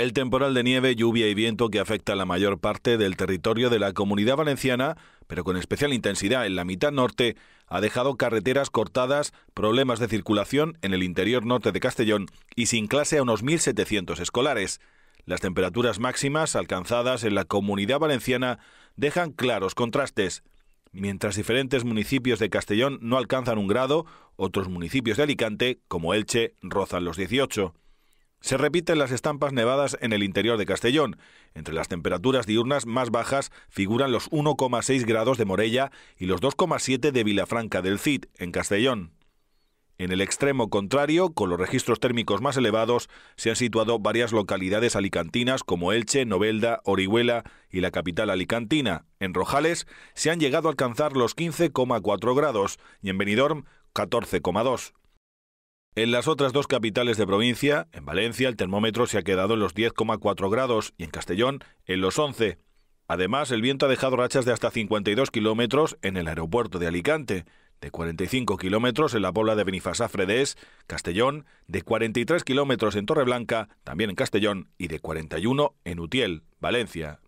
El temporal de nieve, lluvia y viento que afecta a la mayor parte del territorio de la comunidad valenciana, pero con especial intensidad en la mitad norte, ha dejado carreteras cortadas, problemas de circulación en el interior norte de Castellón y sin clase a unos 1.700 escolares. Las temperaturas máximas alcanzadas en la comunidad valenciana dejan claros contrastes. Mientras diferentes municipios de Castellón no alcanzan un grado, otros municipios de Alicante, como Elche, rozan los 18. Se repiten las estampas nevadas en el interior de Castellón. Entre las temperaturas diurnas más bajas figuran los 1,6 grados de Morella y los 2,7 de Vilafranca del Cid, en Castellón. En el extremo contrario, con los registros térmicos más elevados, se han situado varias localidades alicantinas como Elche, Novelda, Orihuela y la capital alicantina. En Rojales se han llegado a alcanzar los 15,4 grados y en Benidorm 14,2. En las otras dos capitales de provincia, en Valencia el termómetro se ha quedado en los 10,4 grados y en Castellón en los 11. Además, el viento ha dejado rachas de hasta 52 kilómetros en el aeropuerto de Alicante, de 45 kilómetros en la pobla de Benifasá fredés Castellón, de 43 kilómetros en Torreblanca, también en Castellón, y de 41 en Utiel, Valencia.